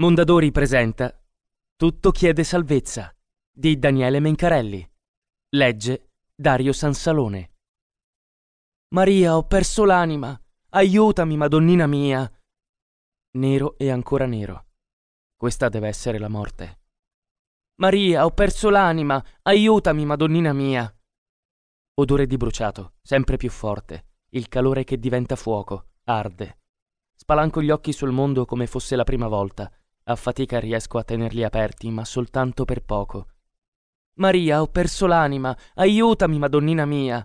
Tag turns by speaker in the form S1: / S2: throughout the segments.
S1: Mondadori presenta Tutto chiede salvezza di Daniele Mencarelli. Legge Dario Sansalone. Maria, ho perso l'anima. Aiutami, Madonnina mia. Nero e ancora nero. Questa deve essere la morte. Maria, ho perso l'anima. Aiutami, Madonnina mia. Odore di bruciato, sempre più forte. Il calore che diventa fuoco, arde. Spalanco gli occhi sul mondo come fosse la prima volta a fatica riesco a tenerli aperti, ma soltanto per poco. Maria, ho perso l'anima! Aiutami, Madonnina mia!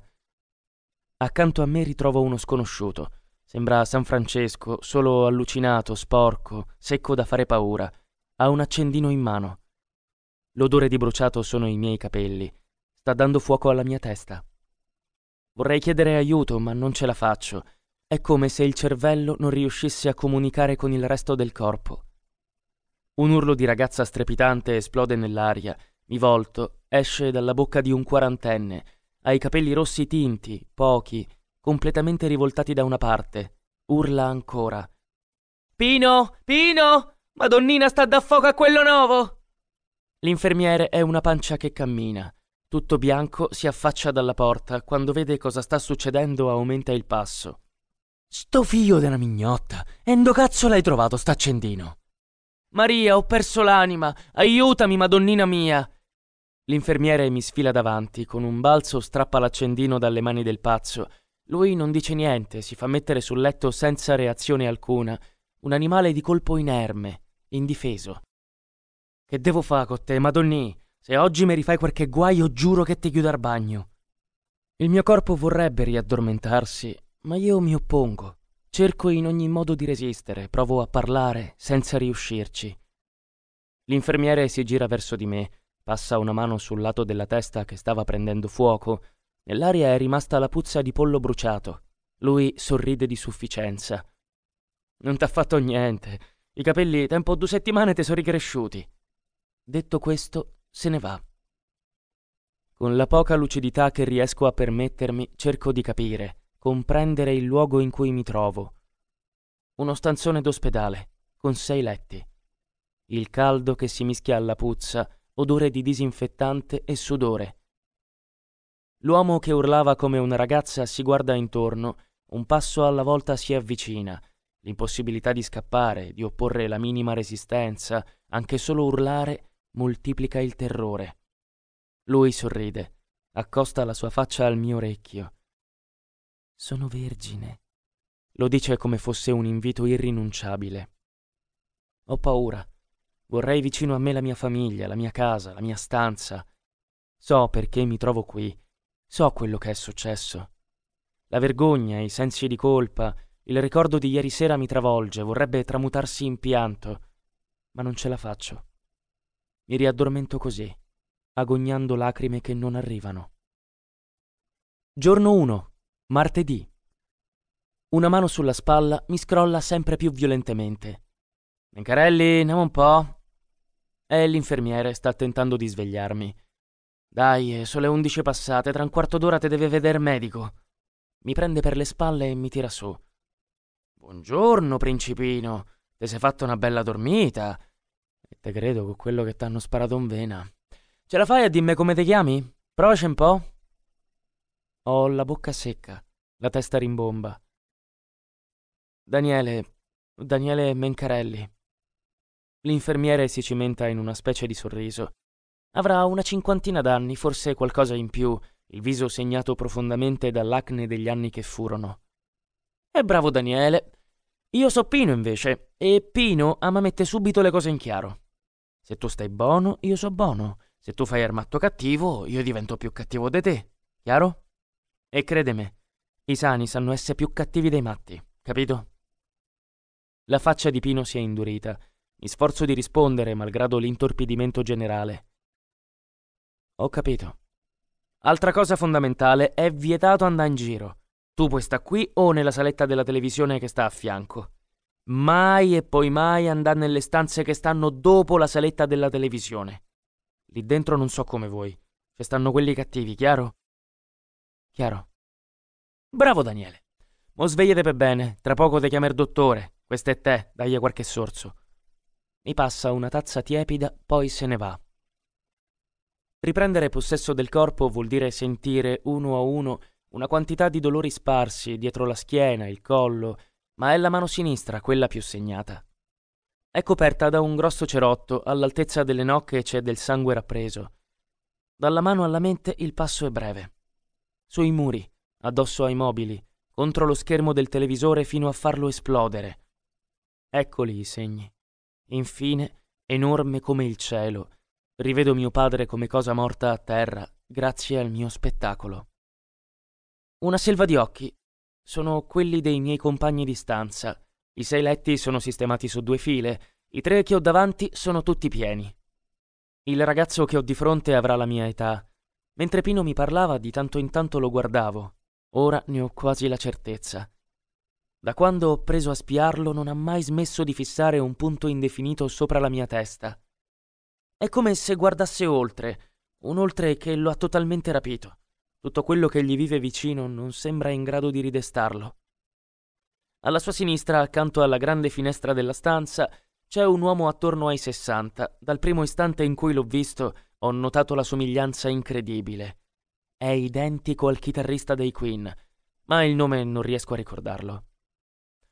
S1: Accanto a me ritrovo uno sconosciuto. Sembra San Francesco, solo allucinato, sporco, secco da fare paura. Ha un accendino in mano. L'odore di bruciato sono i miei capelli. Sta dando fuoco alla mia testa. Vorrei chiedere aiuto, ma non ce la faccio. È come se il cervello non riuscisse a comunicare con il resto del corpo. Un urlo di ragazza strepitante esplode nell'aria. Mi volto, esce dalla bocca di un quarantenne. Ha i capelli rossi tinti, pochi, completamente rivoltati da una parte. Urla ancora. Pino! Pino! Madonnina sta da fuoco a quello nuovo! L'infermiere è una pancia che cammina. Tutto bianco si affaccia dalla porta, quando vede cosa sta succedendo aumenta il passo. Sto figlio della mignotta! Endo cazzo l'hai trovato sta accendino? Maria, ho perso l'anima! Aiutami, Madonnina mia! L'infermiere mi sfila davanti, con un balzo strappa l'accendino dalle mani del pazzo. Lui non dice niente, si fa mettere sul letto senza reazione alcuna, un animale di colpo inerme, indifeso. Che devo fare con te, Madonnì? Se oggi mi rifai qualche guaio, giuro che ti chiudo al bagno. Il mio corpo vorrebbe riaddormentarsi, ma io mi oppongo. Cerco in ogni modo di resistere, provo a parlare, senza riuscirci. L'infermiere si gira verso di me, passa una mano sul lato della testa che stava prendendo fuoco. Nell'aria è rimasta la puzza di pollo bruciato. Lui sorride di sufficienza. Non t'ha fatto niente. I capelli, tempo due settimane, te sono ricresciuti. Detto questo, se ne va. Con la poca lucidità che riesco a permettermi, cerco di capire comprendere il luogo in cui mi trovo. Uno stanzone d'ospedale, con sei letti. Il caldo che si mischia alla puzza, odore di disinfettante e sudore. L'uomo che urlava come una ragazza si guarda intorno, un passo alla volta si avvicina. L'impossibilità di scappare, di opporre la minima resistenza, anche solo urlare, moltiplica il terrore. Lui sorride, accosta la sua faccia al mio orecchio. Sono vergine. Lo dice come fosse un invito irrinunciabile. Ho paura. Vorrei vicino a me la mia famiglia, la mia casa, la mia stanza. So perché mi trovo qui. So quello che è successo. La vergogna, i sensi di colpa, il ricordo di ieri sera mi travolge, vorrebbe tramutarsi in pianto, ma non ce la faccio. Mi riaddormento così, agognando lacrime che non arrivano. Giorno 1. Martedì. Una mano sulla spalla mi scrolla sempre più violentemente. Mincarelli, andiamo un po'. E l'infermiere sta tentando di svegliarmi. Dai, sono le undici passate, tra un quarto d'ora te deve vedere medico. Mi prende per le spalle e mi tira su. Buongiorno, principino. Ti sei fatta una bella dormita. E te credo con quello che t'hanno sparato in vena. Ce la fai a dimmi come ti chiami? Provaci un po'. Ho la bocca secca, la testa rimbomba. Daniele, Daniele Mencarelli. L'infermiere si cimenta in una specie di sorriso. Avrà una cinquantina d'anni, forse qualcosa in più, il viso segnato profondamente dall'acne degli anni che furono. E bravo Daniele. Io so Pino invece, e Pino ama mettere subito le cose in chiaro. Se tu stai buono, io so buono. Se tu fai armatto cattivo, io divento più cattivo di te. Chiaro? E credeme, i sani sanno essere più cattivi dei matti, capito? La faccia di Pino si è indurita. Mi sforzo di rispondere, malgrado l'intorpidimento generale. Ho capito. Altra cosa fondamentale, è vietato andare in giro. Tu puoi stare qui o nella saletta della televisione che sta a fianco. Mai e poi mai andare nelle stanze che stanno dopo la saletta della televisione. Lì dentro non so come voi. Ci stanno quelli cattivi, chiaro? Chiaro. Bravo Daniele. Mo svegliate per bene, tra poco te chiamer dottore. Questo è te, dagli qualche sorso. Mi passa una tazza tiepida, poi se ne va. Riprendere possesso del corpo vuol dire sentire uno a uno una quantità di dolori sparsi dietro la schiena, il collo, ma è la mano sinistra quella più segnata. È coperta da un grosso cerotto, all'altezza delle nocche c'è del sangue rappreso. Dalla mano alla mente il passo è breve sui muri, addosso ai mobili, contro lo schermo del televisore fino a farlo esplodere. Eccoli i segni. Infine, enorme come il cielo, rivedo mio padre come cosa morta a terra, grazie al mio spettacolo. Una selva di occhi. Sono quelli dei miei compagni di stanza. I sei letti sono sistemati su due file, i tre che ho davanti sono tutti pieni. Il ragazzo che ho di fronte avrà la mia età, Mentre Pino mi parlava, di tanto in tanto lo guardavo. Ora ne ho quasi la certezza. Da quando ho preso a spiarlo non ha mai smesso di fissare un punto indefinito sopra la mia testa. È come se guardasse oltre, un oltre che lo ha totalmente rapito. Tutto quello che gli vive vicino non sembra in grado di ridestarlo. Alla sua sinistra, accanto alla grande finestra della stanza, c'è un uomo attorno ai sessanta. Dal primo istante in cui l'ho visto, ho notato la somiglianza incredibile. È identico al chitarrista dei Queen, ma il nome non riesco a ricordarlo.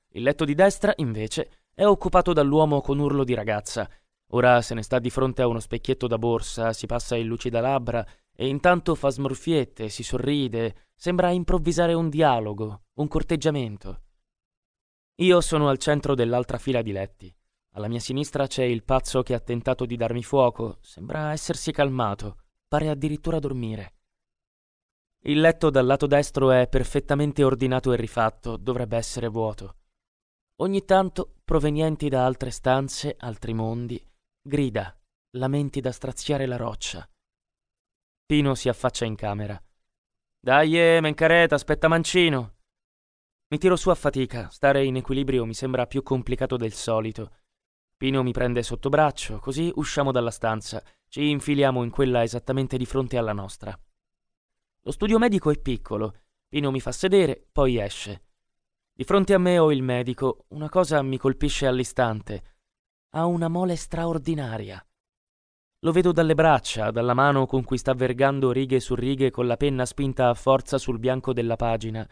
S1: Il letto di destra, invece, è occupato dall'uomo con urlo di ragazza. Ora se ne sta di fronte a uno specchietto da borsa, si passa il lucida labbra e intanto fa smorfiette, si sorride, sembra improvvisare un dialogo, un corteggiamento. Io sono al centro dell'altra fila di letti. Alla mia sinistra c'è il pazzo che ha tentato di darmi fuoco. Sembra essersi calmato. Pare addirittura dormire. Il letto dal lato destro è perfettamente ordinato e rifatto, dovrebbe essere vuoto. Ogni tanto, provenienti da altre stanze, altri mondi, grida, lamenti da straziare la roccia. Pino si affaccia in camera. Dai, eh, mencareta, aspetta mancino. Mi tiro su a fatica, stare in equilibrio mi sembra più complicato del solito. Pino mi prende sotto braccio, così usciamo dalla stanza, ci infiliamo in quella esattamente di fronte alla nostra. Lo studio medico è piccolo, Pino mi fa sedere, poi esce. Di fronte a me ho il medico, una cosa mi colpisce all'istante. Ha una mole straordinaria. Lo vedo dalle braccia, dalla mano con cui sta vergando righe su righe con la penna spinta a forza sul bianco della pagina.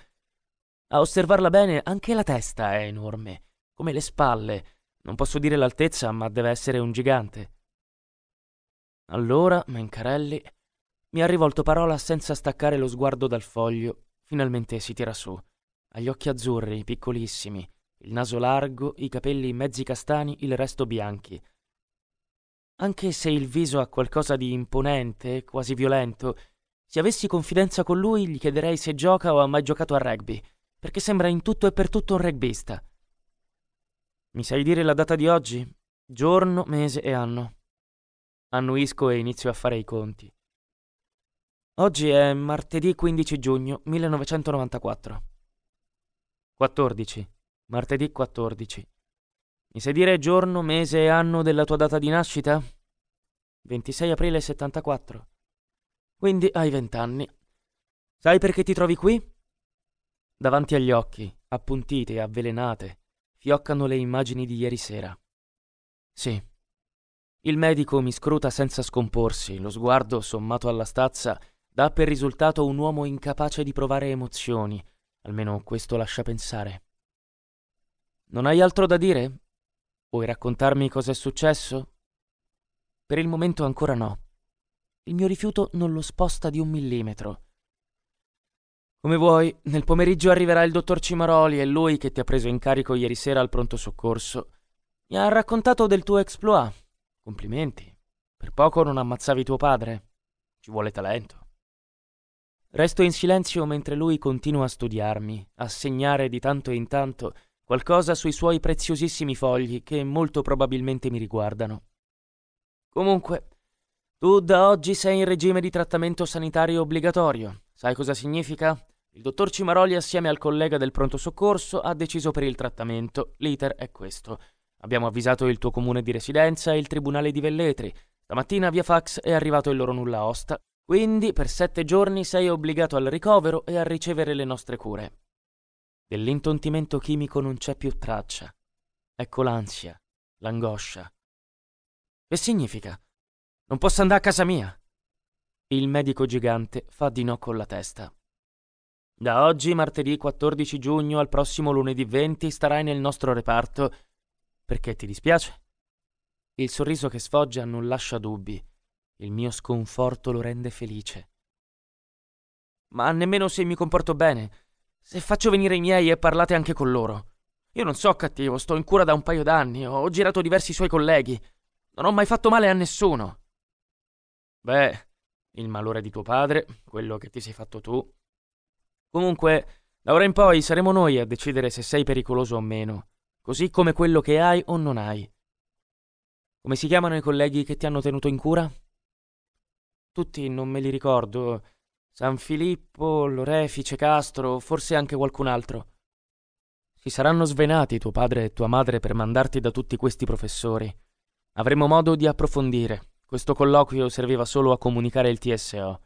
S1: A osservarla bene anche la testa è enorme, come le spalle, non posso dire l'altezza, ma deve essere un gigante. Allora, Mencarelli mi ha rivolto parola senza staccare lo sguardo dal foglio. Finalmente si tira su. Ha gli occhi azzurri, piccolissimi, il naso largo, i capelli mezzi castani, il resto bianchi. Anche se il viso ha qualcosa di imponente, quasi violento, se avessi confidenza con lui gli chiederei se gioca o ha mai giocato a rugby, perché sembra in tutto e per tutto un rugbista. Mi sai dire la data di oggi? Giorno, mese e anno. Annuisco e inizio a fare i conti. Oggi è martedì 15 giugno 1994. 14. Martedì 14. Mi sai dire giorno, mese e anno della tua data di nascita? 26 aprile 74. Quindi hai vent'anni. Sai perché ti trovi qui? Davanti agli occhi, appuntite, avvelenate, fioccano le immagini di ieri sera. Sì. Il medico mi scruta senza scomporsi, lo sguardo, sommato alla stazza, dà per risultato un uomo incapace di provare emozioni, almeno questo lascia pensare. Non hai altro da dire? Vuoi raccontarmi cos'è successo? Per il momento ancora no. Il mio rifiuto non lo sposta di un millimetro. Come vuoi, nel pomeriggio arriverà il dottor Cimaroli e lui che ti ha preso in carico ieri sera al pronto soccorso. Mi ha raccontato del tuo exploit. Complimenti. Per poco non ammazzavi tuo padre. Ci vuole talento. Resto in silenzio mentre lui continua a studiarmi, a segnare di tanto in tanto qualcosa sui suoi preziosissimi fogli che molto probabilmente mi riguardano. Comunque, tu da oggi sei in regime di trattamento sanitario obbligatorio. Sai cosa significa? Il dottor Cimaroli assieme al collega del pronto soccorso ha deciso per il trattamento. L'iter è questo. Abbiamo avvisato il tuo comune di residenza e il tribunale di Velletri. Stamattina via fax è arrivato il loro nulla osta. Quindi per sette giorni sei obbligato al ricovero e a ricevere le nostre cure. Dell'intontimento chimico non c'è più traccia. Ecco l'ansia, l'angoscia. Che significa? Non posso andare a casa mia. Il medico gigante fa di no con la testa. Da oggi, martedì 14 giugno, al prossimo lunedì 20 starai nel nostro reparto. Perché ti dispiace? Il sorriso che sfoggia non lascia dubbi. Il mio sconforto lo rende felice. Ma nemmeno se mi comporto bene. Se faccio venire i miei e parlate anche con loro. Io non so cattivo, sto in cura da un paio d'anni, ho girato diversi suoi colleghi. Non ho mai fatto male a nessuno. Beh, il malore di tuo padre, quello che ti sei fatto tu, Comunque, da ora in poi saremo noi a decidere se sei pericoloso o meno, così come quello che hai o non hai. Come si chiamano i colleghi che ti hanno tenuto in cura? Tutti non me li ricordo. San Filippo, Lorefice, Castro, forse anche qualcun altro. Si saranno svenati tuo padre e tua madre per mandarti da tutti questi professori. Avremo modo di approfondire. Questo colloquio serviva solo a comunicare il TSO.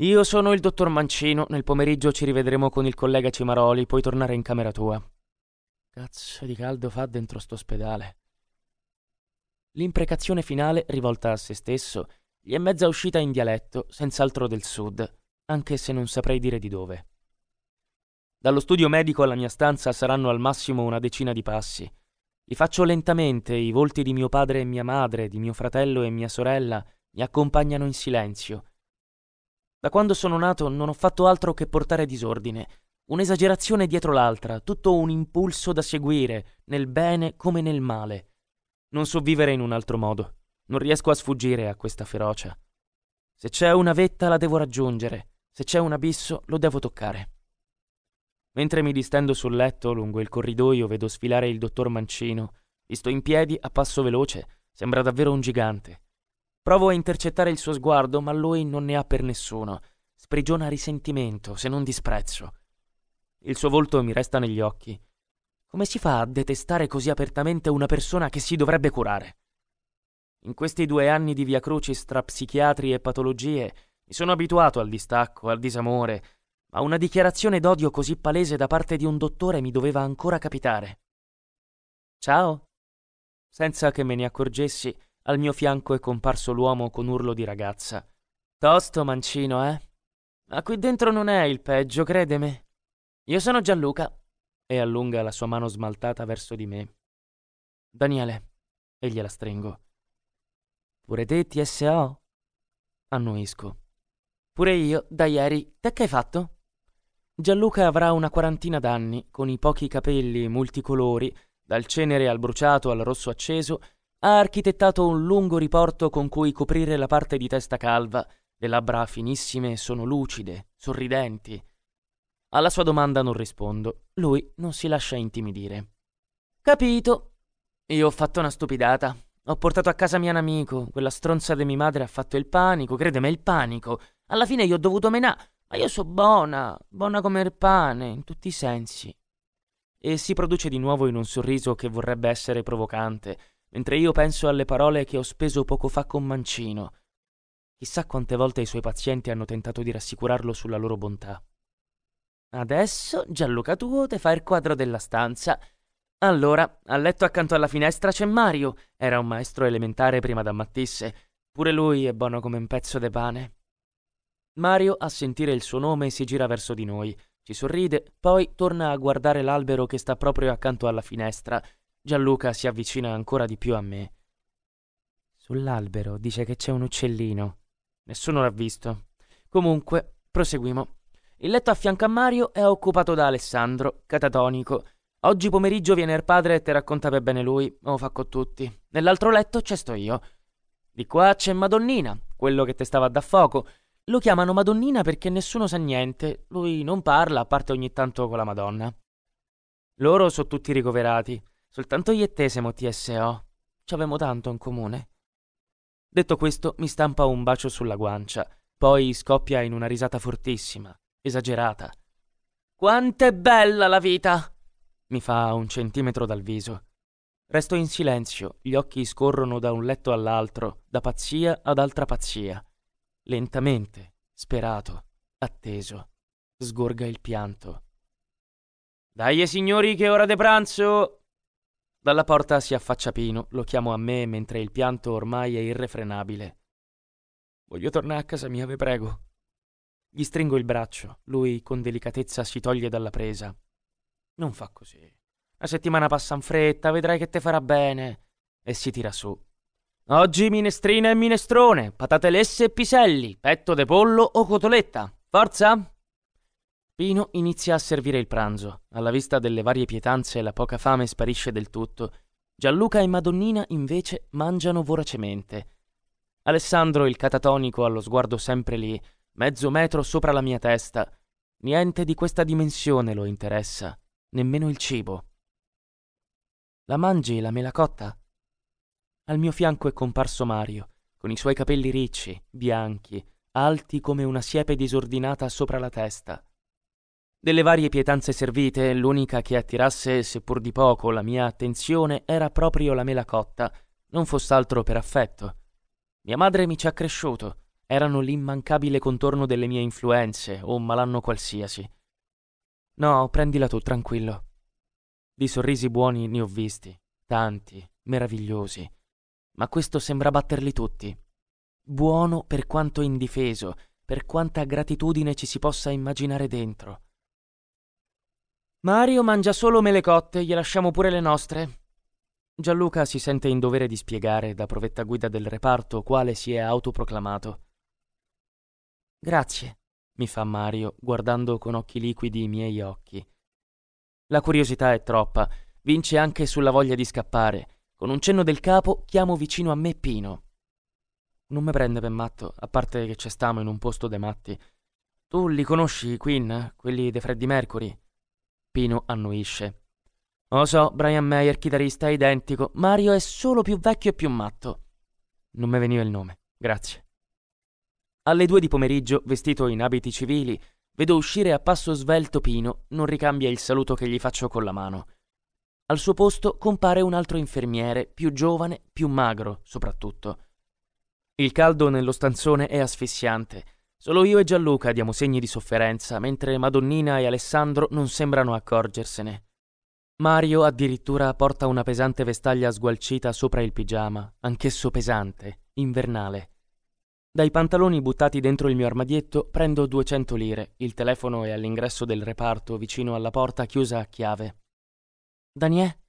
S1: Io sono il dottor Mancino, nel pomeriggio ci rivedremo con il collega Cimaroli, puoi tornare in camera tua. Cazzo di caldo fa dentro sto ospedale. L'imprecazione finale, rivolta a se stesso, gli è mezza uscita in dialetto, senz'altro del sud, anche se non saprei dire di dove. Dallo studio medico alla mia stanza saranno al massimo una decina di passi. Li faccio lentamente, i volti di mio padre e mia madre, di mio fratello e mia sorella mi accompagnano in silenzio, da quando sono nato non ho fatto altro che portare disordine, un'esagerazione dietro l'altra, tutto un impulso da seguire, nel bene come nel male. Non so vivere in un altro modo, non riesco a sfuggire a questa ferocia. Se c'è una vetta la devo raggiungere, se c'è un abisso lo devo toccare. Mentre mi distendo sul letto lungo il corridoio vedo sfilare il dottor Mancino, vi sto in piedi a passo veloce, sembra davvero un gigante. Provo a intercettare il suo sguardo, ma lui non ne ha per nessuno. Sprigiona risentimento, se non disprezzo. Il suo volto mi resta negli occhi. Come si fa a detestare così apertamente una persona che si dovrebbe curare? In questi due anni di via crucis tra psichiatri e patologie mi sono abituato al distacco, al disamore, ma una dichiarazione d'odio così palese da parte di un dottore mi doveva ancora capitare. Ciao. Senza che me ne accorgessi, al mio fianco è comparso l'uomo con urlo di ragazza. Tosto, mancino, eh? Ma qui dentro non è il peggio, credeme. Io sono Gianluca. E allunga la sua mano smaltata verso di me. Daniele. E gliela stringo. Pure te TSO? Annuisco. Pure io, da ieri, te che hai fatto? Gianluca avrà una quarantina d'anni, con i pochi capelli multicolori, dal cenere al bruciato al rosso acceso, ha architettato un lungo riporto con cui coprire la parte di testa calva, le labbra finissime sono lucide, sorridenti. Alla sua domanda non rispondo, lui non si lascia intimidire. Capito. Io ho fatto una stupidata. Ho portato a casa mio amico, quella stronza di mia madre ha fatto il panico, credeme il panico. Alla fine gli ho dovuto menà, ma io so buona, buona come il pane, in tutti i sensi. E si produce di nuovo in un sorriso che vorrebbe essere provocante, mentre io penso alle parole che ho speso poco fa con Mancino. Chissà quante volte i suoi pazienti hanno tentato di rassicurarlo sulla loro bontà. Adesso Gianluca tuo te fa il quadro della stanza. Allora, a letto accanto alla finestra c'è Mario, era un maestro elementare prima da Mattisse. Pure lui è buono come un pezzo de pane. Mario, a sentire il suo nome, si gira verso di noi, ci sorride, poi torna a guardare l'albero che sta proprio accanto alla finestra, Gianluca si avvicina ancora di più a me. Sull'albero dice che c'è un uccellino. Nessuno l'ha visto. Comunque, proseguimo. Il letto a fianco a Mario è occupato da Alessandro, catatonico. Oggi pomeriggio viene il padre e te racconta per bene lui, o oh, fa con tutti. Nell'altro letto c'è sto io. Di qua c'è Madonnina, quello che te stava da fuoco. Lo chiamano Madonnina perché nessuno sa niente, lui non parla a parte ogni tanto con la Madonna. Loro sono tutti ricoverati. Soltanto io e te siamo TSO. Ci avemo tanto in comune. Detto questo, mi stampa un bacio sulla guancia, poi scoppia in una risata fortissima, esagerata. Quanto è bella la vita! mi fa a un centimetro dal viso. Resto in silenzio, gli occhi scorrono da un letto all'altro, da pazzia ad altra pazzia. Lentamente, sperato, atteso, sgorga il pianto. Dai signori che è ora de pranzo! Dalla porta si affaccia Pino, lo chiamo a me mentre il pianto ormai è irrefrenabile. Voglio tornare a casa mia, vi prego. Gli stringo il braccio, lui con delicatezza si toglie dalla presa. Non fa così. La settimana passa in fretta, vedrai che te farà bene. E si tira su. Oggi minestrina e minestrone, patate lesse e piselli, petto de pollo o cotoletta. Forza! Pino inizia a servire il pranzo. Alla vista delle varie pietanze la poca fame sparisce del tutto. Gianluca e Madonnina invece mangiano voracemente. Alessandro, il catatonico, ha lo sguardo sempre lì, mezzo metro sopra la mia testa. Niente di questa dimensione lo interessa, nemmeno il cibo. La mangi la mela cotta? Al mio fianco è comparso Mario, con i suoi capelli ricci, bianchi, alti come una siepe disordinata sopra la testa. Delle varie pietanze servite, l'unica che attirasse, seppur di poco, la mia attenzione era proprio la mela cotta, non foss'altro per affetto. Mia madre mi ci ha cresciuto, erano l'immancabile contorno delle mie influenze o un malanno qualsiasi. No, prendila tu, tranquillo. Di sorrisi buoni ne ho visti, tanti, meravigliosi, ma questo sembra batterli tutti. Buono per quanto indifeso, per quanta gratitudine ci si possa immaginare dentro. Mario mangia solo mele cotte, gli lasciamo pure le nostre. Gianluca si sente in dovere di spiegare da provetta guida del reparto quale si è autoproclamato. Grazie, mi fa Mario, guardando con occhi liquidi i miei occhi. La curiosità è troppa, vince anche sulla voglia di scappare. Con un cenno del capo chiamo vicino a me Pino. Non mi prende per matto, a parte che ci stiamo in un posto de matti. Tu li conosci, Queen, quelli de Freddy Mercury? Pino annuisce. Lo so, Brian Mayer, chitarrista, è identico. Mario è solo più vecchio e più matto. Non mi veniva il nome, grazie. Alle due di pomeriggio, vestito in abiti civili, vedo uscire a passo svelto Pino, non ricambia il saluto che gli faccio con la mano. Al suo posto compare un altro infermiere, più giovane, più magro, soprattutto. Il caldo nello stanzone è asfissiante Solo io e Gianluca diamo segni di sofferenza, mentre Madonnina e Alessandro non sembrano accorgersene. Mario addirittura porta una pesante vestaglia sgualcita sopra il pigiama, anch'esso pesante, invernale. Dai pantaloni buttati dentro il mio armadietto prendo 200 lire, il telefono è all'ingresso del reparto vicino alla porta chiusa a chiave. Daniele?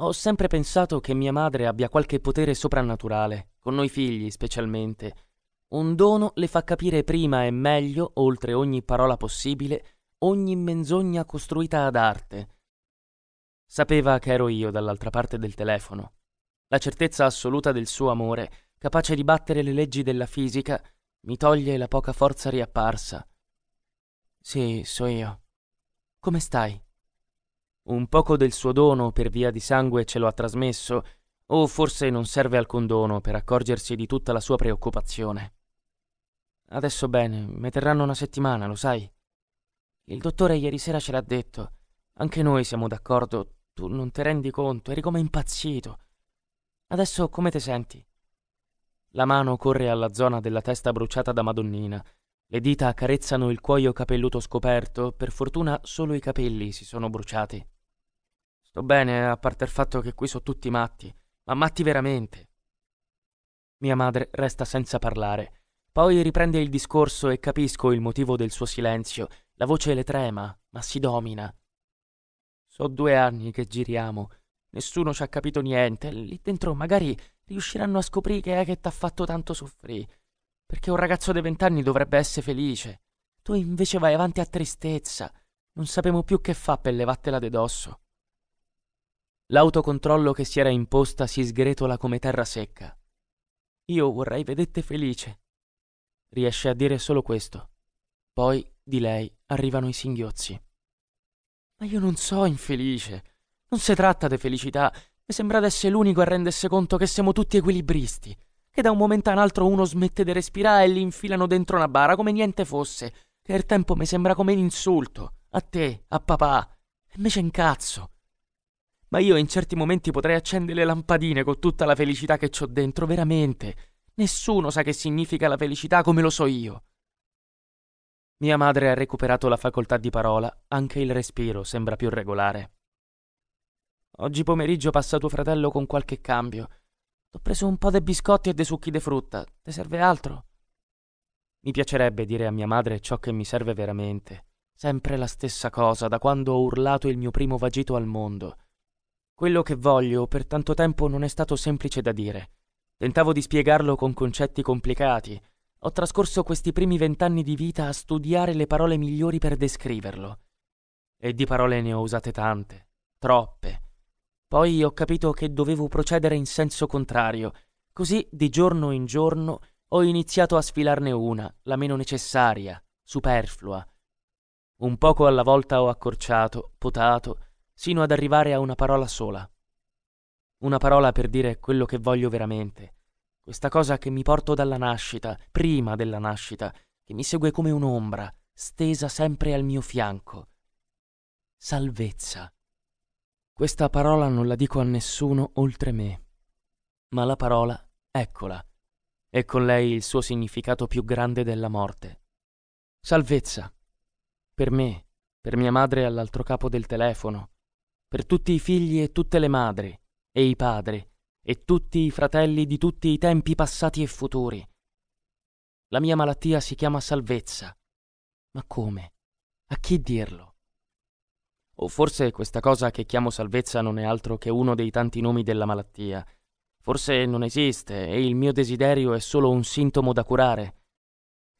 S1: Ho sempre pensato che mia madre abbia qualche potere soprannaturale, con noi figli specialmente, un dono le fa capire prima e meglio, oltre ogni parola possibile, ogni menzogna costruita ad arte. Sapeva che ero io dall'altra parte del telefono. La certezza assoluta del suo amore, capace di battere le leggi della fisica, mi toglie la poca forza riapparsa. Sì, so io. Come stai? Un poco del suo dono per via di sangue ce lo ha trasmesso, o forse non serve alcun dono per accorgersi di tutta la sua preoccupazione. Adesso bene, mi terranno una settimana, lo sai. Il dottore ieri sera ce l'ha detto. Anche noi siamo d'accordo. Tu non ti rendi conto, eri come impazzito. Adesso come ti senti? La mano corre alla zona della testa bruciata da Madonnina. Le dita accarezzano il cuoio capelluto scoperto, per fortuna solo i capelli si sono bruciati. Sto bene, a parte il fatto che qui sono tutti matti, ma matti veramente. Mia madre resta senza parlare. Poi riprende il discorso e capisco il motivo del suo silenzio. La voce le trema, ma si domina. So due anni che giriamo. Nessuno ci ha capito niente. Lì dentro magari riusciranno a scoprire che è che t'ha fatto tanto soffrire. Perché un ragazzo di vent'anni dovrebbe essere felice. Tu invece vai avanti a tristezza. Non sappiamo più che fa per levartela de dosso. L'autocontrollo che si era imposta si sgretola come terra secca. Io vorrei vedette felice, Riesce a dire solo questo. Poi di lei arrivano i singhiozzi. Ma io non so infelice. Non si tratta di felicità. Mi sembra d'essere l'unico a rendersi conto che siamo tutti equilibristi. Che da un momento all'altro uno smette di respirare e li infilano dentro una bara come niente fosse. Che il tempo mi sembra come un insulto. A te, a papà. E invece incazzo. Ma io in certi momenti potrei accendere le lampadine con tutta la felicità che ho dentro, veramente. Nessuno sa che significa la felicità come lo so io. Mia madre ha recuperato la facoltà di parola, anche il respiro sembra più regolare. Oggi pomeriggio passa tuo fratello con qualche cambio. T'ho preso un po' dei biscotti e dei succhi di frutta. Ti serve altro? Mi piacerebbe dire a mia madre ciò che mi serve veramente. Sempre la stessa cosa da quando ho urlato il mio primo vagito al mondo. Quello che voglio per tanto tempo non è stato semplice da dire. Tentavo di spiegarlo con concetti complicati. Ho trascorso questi primi vent'anni di vita a studiare le parole migliori per descriverlo. E di parole ne ho usate tante, troppe. Poi ho capito che dovevo procedere in senso contrario. Così, di giorno in giorno, ho iniziato a sfilarne una, la meno necessaria, superflua. Un poco alla volta ho accorciato, potato, sino ad arrivare a una parola sola una parola per dire quello che voglio veramente, questa cosa che mi porto dalla nascita, prima della nascita, che mi segue come un'ombra, stesa sempre al mio fianco. Salvezza. Questa parola non la dico a nessuno oltre me, ma la parola, eccola, e con lei il suo significato più grande della morte. Salvezza. Per me, per mia madre all'altro capo del telefono, per tutti i figli e tutte le madri, e i padri, e tutti i fratelli di tutti i tempi passati e futuri. La mia malattia si chiama salvezza. Ma come? A chi dirlo? O forse questa cosa che chiamo salvezza non è altro che uno dei tanti nomi della malattia. Forse non esiste e il mio desiderio è solo un sintomo da curare.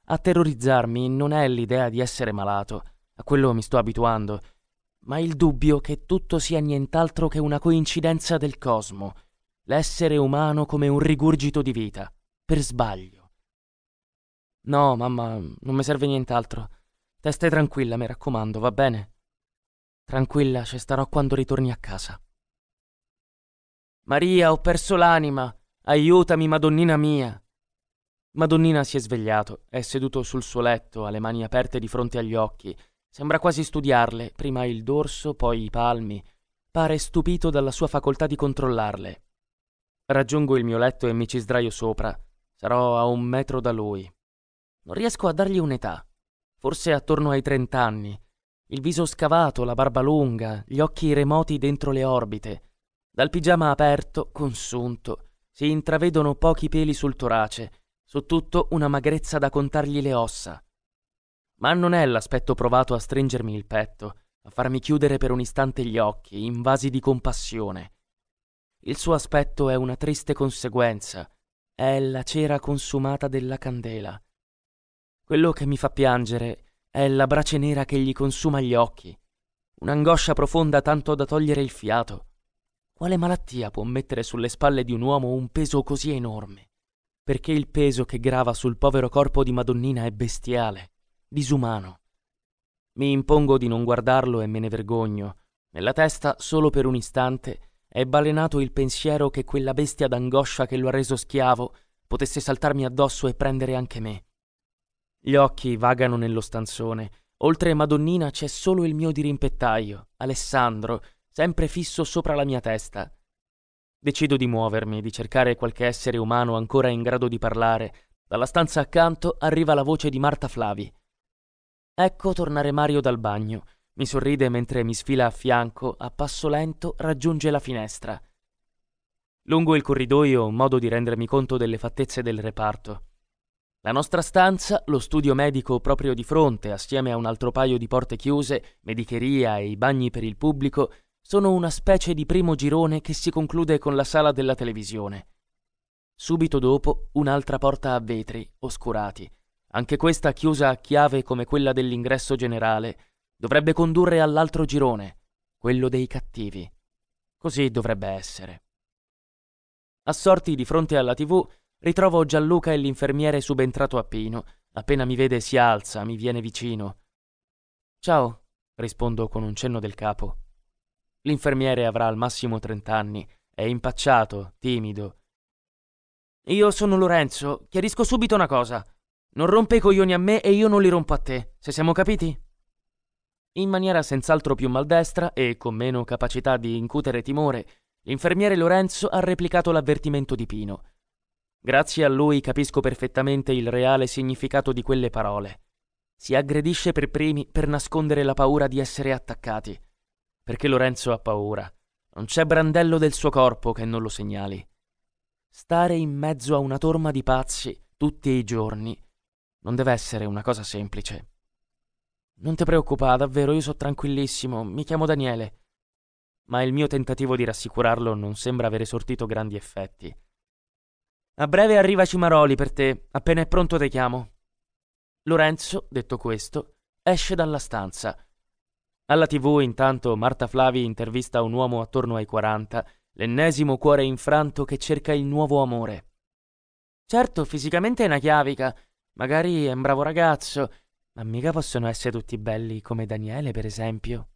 S1: A terrorizzarmi non è l'idea di essere malato, a quello mi sto abituando, ma il dubbio che tutto sia nient'altro che una coincidenza del cosmo, l'essere umano come un rigurgito di vita, per sbaglio. No, mamma, non mi serve nient'altro. Te stai tranquilla, mi raccomando, va bene? Tranquilla, ci starò quando ritorni a casa. Maria, ho perso l'anima. Aiutami, Madonnina mia. Madonnina si è svegliato, è seduto sul suo letto, ha le mani aperte di fronte agli occhi, Sembra quasi studiarle, prima il dorso, poi i palmi. Pare stupito dalla sua facoltà di controllarle. Raggiungo il mio letto e mi ci sdraio sopra. Sarò a un metro da lui. Non riesco a dargli un'età. Forse attorno ai trent'anni. Il viso scavato, la barba lunga, gli occhi remoti dentro le orbite. Dal pigiama aperto, consunto, si intravedono pochi peli sul torace, su tutto una magrezza da contargli le ossa. Ma non è l'aspetto provato a stringermi il petto, a farmi chiudere per un istante gli occhi, invasi di compassione. Il suo aspetto è una triste conseguenza, è la cera consumata della candela. Quello che mi fa piangere è la brace nera che gli consuma gli occhi, un'angoscia profonda tanto da togliere il fiato. Quale malattia può mettere sulle spalle di un uomo un peso così enorme? Perché il peso che grava sul povero corpo di Madonnina è bestiale disumano. Mi impongo di non guardarlo e me ne vergogno. Nella testa, solo per un istante, è balenato il pensiero che quella bestia d'angoscia che lo ha reso schiavo potesse saltarmi addosso e prendere anche me. Gli occhi vagano nello stanzone. Oltre Madonnina c'è solo il mio dirimpettaio, Alessandro, sempre fisso sopra la mia testa. Decido di muovermi, di cercare qualche essere umano ancora in grado di parlare. Dalla stanza accanto arriva la voce di Marta Flavi. Ecco tornare Mario dal bagno. Mi sorride mentre mi sfila a fianco, a passo lento raggiunge la finestra. Lungo il corridoio ho modo di rendermi conto delle fattezze del reparto. La nostra stanza, lo studio medico proprio di fronte, assieme a un altro paio di porte chiuse, medicheria e i bagni per il pubblico, sono una specie di primo girone che si conclude con la sala della televisione. Subito dopo un'altra porta a vetri, oscurati, anche questa chiusa a chiave come quella dell'ingresso generale, dovrebbe condurre all'altro girone, quello dei cattivi. Così dovrebbe essere. Assorti di fronte alla TV, ritrovo Gianluca e l'infermiere subentrato a Pino. Appena mi vede si alza, mi viene vicino. Ciao, rispondo con un cenno del capo. L'infermiere avrà al massimo trent'anni, è impacciato, timido. Io sono Lorenzo, chiarisco subito una cosa. Non rompe i coglioni a me e io non li rompo a te, se siamo capiti? In maniera senz'altro più maldestra e con meno capacità di incutere timore, l'infermiere Lorenzo ha replicato l'avvertimento di Pino. Grazie a lui capisco perfettamente il reale significato di quelle parole. Si aggredisce per primi per nascondere la paura di essere attaccati. Perché Lorenzo ha paura. Non c'è brandello del suo corpo che non lo segnali. Stare in mezzo a una torma di pazzi tutti i giorni non deve essere una cosa semplice. Non ti preoccupa, davvero, io sono tranquillissimo, mi chiamo Daniele. Ma il mio tentativo di rassicurarlo non sembra avere sortito grandi effetti. A breve arriva Cimaroli per te, appena è pronto te chiamo. Lorenzo, detto questo, esce dalla stanza. Alla tv, intanto, Marta Flavi intervista un uomo attorno ai 40, l'ennesimo cuore infranto che cerca il nuovo amore. Certo, fisicamente è una chiavica, Magari è un bravo ragazzo, ma mica possono essere tutti belli come Daniele, per esempio.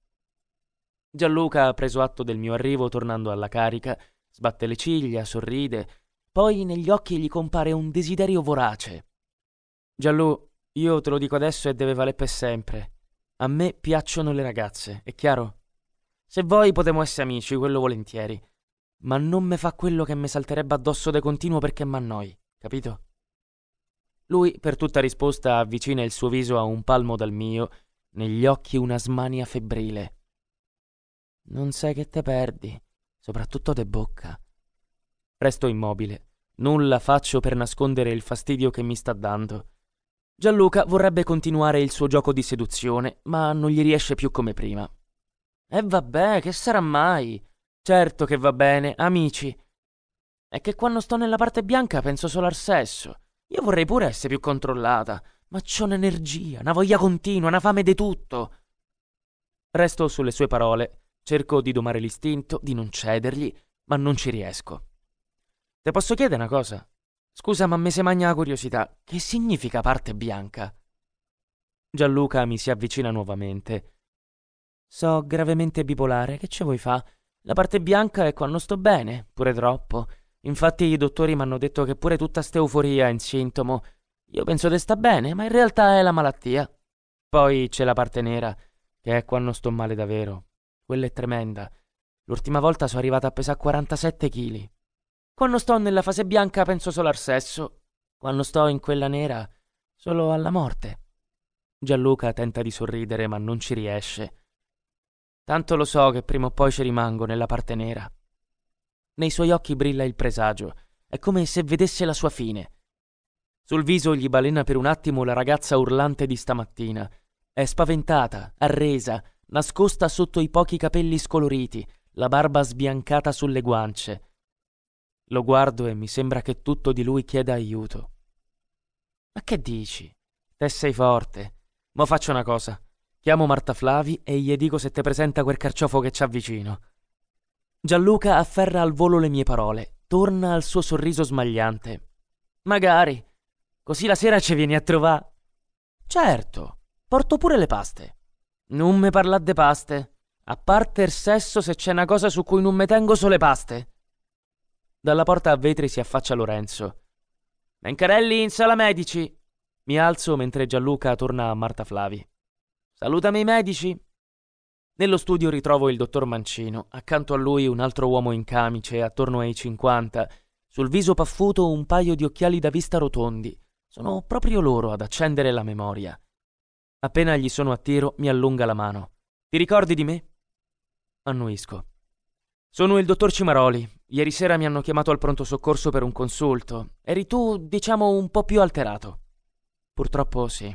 S1: Gianluca ha preso atto del mio arrivo tornando alla carica, sbatte le ciglia, sorride, poi negli occhi gli compare un desiderio vorace. Gianlu, io te lo dico adesso e deve valere per sempre. A me piacciono le ragazze, è chiaro? Se vuoi potremmo essere amici, quello volentieri. Ma non me fa quello che mi salterebbe addosso de continuo perché m'annoi, capito? Lui, per tutta risposta, avvicina il suo viso a un palmo dal mio, negli occhi una smania febbrile. Non sai che te perdi, soprattutto de bocca. Resto immobile. Nulla faccio per nascondere il fastidio che mi sta dando. Gianluca vorrebbe continuare il suo gioco di seduzione, ma non gli riesce più come prima. E vabbè, che sarà mai? Certo che va bene, amici. È che quando sto nella parte bianca penso solo al sesso. Io vorrei pure essere più controllata, ma c'ho un'energia, una voglia continua, una fame di tutto. Resto sulle sue parole, cerco di domare l'istinto, di non cedergli, ma non ci riesco. Te posso chiedere una cosa? Scusa, ma mi se magna la curiosità. Che significa parte bianca? Gianluca mi si avvicina nuovamente. So gravemente bipolare, che ci vuoi fa? La parte bianca è quando sto bene, pure troppo. Infatti i dottori mi hanno detto che pure tutta st'euforia è un sintomo. Io penso che sta bene, ma in realtà è la malattia. Poi c'è la parte nera, che è quando sto male davvero. Quella è tremenda. L'ultima volta sono arrivata a pesare 47 kg. Quando sto nella fase bianca penso solo al sesso. Quando sto in quella nera, solo alla morte. Gianluca tenta di sorridere, ma non ci riesce. Tanto lo so che prima o poi ci rimango nella parte nera. Nei suoi occhi brilla il presagio. È come se vedesse la sua fine. Sul viso gli balena per un attimo la ragazza urlante di stamattina. È spaventata, arresa, nascosta sotto i pochi capelli scoloriti, la barba sbiancata sulle guance. Lo guardo e mi sembra che tutto di lui chieda aiuto. Ma che dici? Te sei forte. Mo faccio una cosa. Chiamo Marta Flavi e gli dico se ti presenta quel carciofo che c'ha vicino. Gianluca afferra al volo le mie parole, torna al suo sorriso smagliante. Magari. Così la sera ci vieni a trovà. Certo, porto pure le paste. Non me parla de paste. A parte il sesso, se c'è una cosa su cui non me tengo, sole paste. Dalla porta a vetri si affaccia Lorenzo. Mencarelli in sala medici. Mi alzo mentre Gianluca torna a Marta Flavi. Salutami i medici. Nello studio ritrovo il dottor Mancino, accanto a lui un altro uomo in camice, attorno ai 50, sul viso paffuto un paio di occhiali da vista rotondi. Sono proprio loro ad accendere la memoria. Appena gli sono a tiro, mi allunga la mano. Ti ricordi di me? Annuisco. Sono il dottor Cimaroli. Ieri sera mi hanno chiamato al pronto soccorso per un consulto. Eri tu, diciamo, un po' più alterato. Purtroppo sì.